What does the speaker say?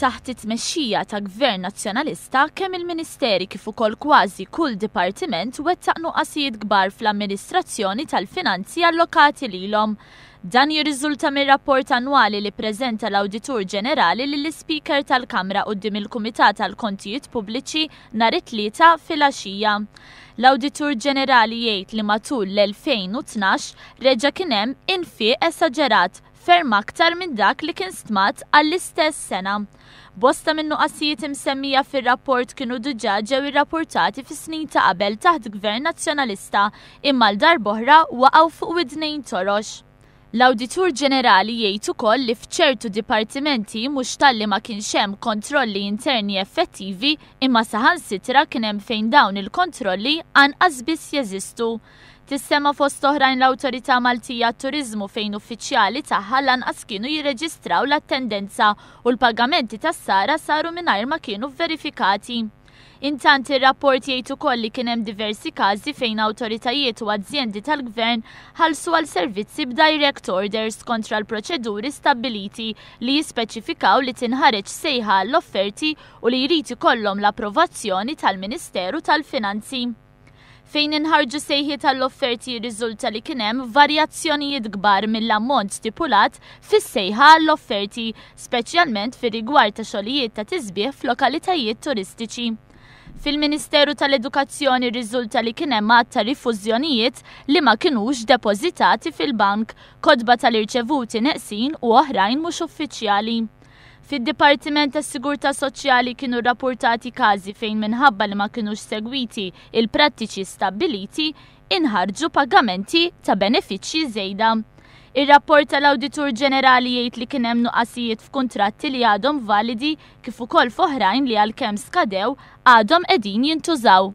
taħt it-tmexxija ta' gvern nazzjonalista kemm il-Ministeri kif ukoll kważi kull dipartiment wettaq nuqasijiet kbar fl-amministrazzjoni tal-finanzi allokati lilhom. Dan jirriżulta mir rapport annwali li preżenta l-Awditur Ġenerali lill speaker tal-Kamra qudiem il-Kumitat tal-Kontijiet Pubbliċi nhar it-tlieta filgħaxija. L-Awditur Ġenerali jgħid li matul l-2012 reġa' kien hemm infiq esaġerat ferm aktar minn dak li kien stmat għall-istess sena. Bosta minnu qasijiet imsemmija fil-rapport kienu diġa ġew ir-rapportati fis snin ta' qabel taħt gvern nazzjonalista imma l-darboħra waqgħu fuq widnejn torox. L-Awditur Ġenerali jgħid ukoll li f'ċertu dipartimenti mhux talli ma kienx hemm kontrolli interni effettivi imma saħansitra kien hemm fejn dawn il-kontrolli anqas biss jeżistu. Tissema fost oħrajn l-Awtorità Maltija Turizmu fejn uffiċjali tagħha lanqas kienu jirreġistraw l-attendenza u l-pagamenti tas-sara saru mingħajr ma kienu verifikati. Intant ir-rapport jgħid ukoll li kien hemm diversi każi fejn awtoritajiet u aziendi tal-gvern ħalsu għal servizzi b'direct orders kontra l-proċeduri stabiliti li jispeċifikaw li tinħareġ sejħa l-offerti u li jrid ikollhom l-approvazzjoni tal-Ministeru tal-Finanzi fejn inħarġu sejħi tal-offerti jirriżulta li kienem varjazzjonijiet kbar mill-ammont stipulat fis sejħa l-offerti, speċjalment fir rigward ta' xogħlijiet ta' tisbieħ f'lokalitajiet turistiċi. Fil-Ministeru tal-Edukazzjoni rizulta li kien hemm ta' rifużjonijiet li ma kinux depożitati fil-bank, kodba tal-irċevuti neqsin u oħrajn mhux uffiċjali. Fid-Dipartiment tas sigurta Soċjali kienu rapportati każi fejn minħabba li ma kinux segwiti il-prattiċi stabiliti inħarġu pagamenti ta' benefiċċji żejda. Ir-rapport tal-Awditur Ġenerali jgħid li kien hemm nuqqasijiet f'kuntratti li għadhom validi kif ukoll f'oħrajn li għalkemm skadew għadhom qegħdin jintużaw.